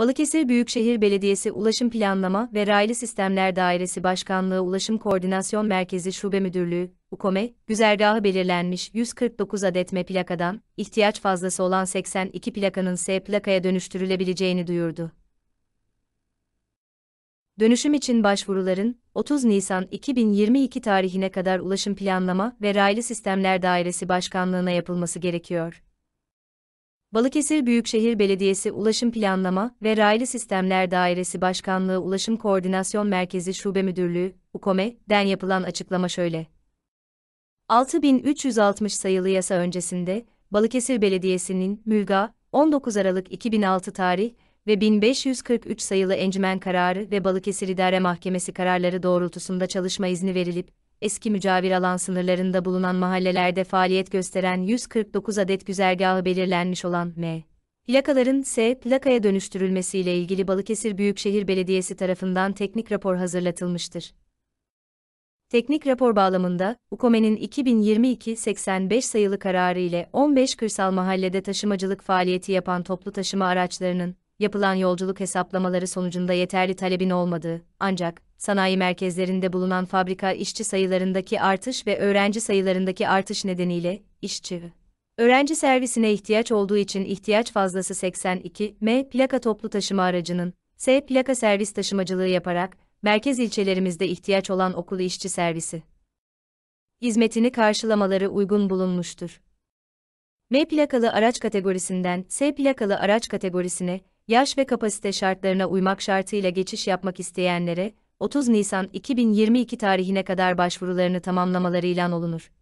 Balıkesir Büyükşehir Belediyesi Ulaşım Planlama ve Raylı Sistemler Dairesi Başkanlığı Ulaşım Koordinasyon Merkezi Şube Müdürlüğü, UKOME, güzergahı belirlenmiş 149 adet M plakadan, ihtiyaç fazlası olan 82 plakanın S plakaya dönüştürülebileceğini duyurdu. Dönüşüm için başvuruların 30 Nisan 2022 tarihine kadar Ulaşım Planlama ve Raylı Sistemler Dairesi Başkanlığı'na yapılması gerekiyor. Balıkesir Büyükşehir Belediyesi Ulaşım Planlama ve Raylı Sistemler Dairesi Başkanlığı Ulaşım Koordinasyon Merkezi Şube Müdürlüğü, UKOME'den yapılan açıklama şöyle. 6360 sayılı yasa öncesinde, Balıkesir Belediyesi'nin Mülga, 19 Aralık 2006 tarih ve 1543 sayılı encümen kararı ve Balıkesir İdare Mahkemesi kararları doğrultusunda çalışma izni verilip, eski mücavir alan sınırlarında bulunan mahallelerde faaliyet gösteren 149 adet güzergahı belirlenmiş olan M. Plakaların S plakaya dönüştürülmesiyle ilgili Balıkesir Büyükşehir Belediyesi tarafından teknik rapor hazırlatılmıştır. Teknik rapor bağlamında, UKOME'nin 2022-85 sayılı kararı ile 15 kırsal mahallede taşımacılık faaliyeti yapan toplu taşıma araçlarının, yapılan yolculuk hesaplamaları sonucunda yeterli talebin olmadığı, ancak, sanayi merkezlerinde bulunan fabrika işçi sayılarındaki artış ve öğrenci sayılarındaki artış nedeniyle işçi öğrenci servisine ihtiyaç olduğu için ihtiyaç fazlası 82 M plaka toplu taşıma aracının S plaka servis taşımacılığı yaparak merkez ilçelerimizde ihtiyaç olan okul işçi servisi hizmetini karşılamaları uygun bulunmuştur. M plakalı araç kategorisinden S plakalı araç kategorisine yaş ve kapasite şartlarına uymak şartıyla geçiş yapmak isteyenlere 30 Nisan 2022 tarihine kadar başvurularını tamamlamaları ilan olunur.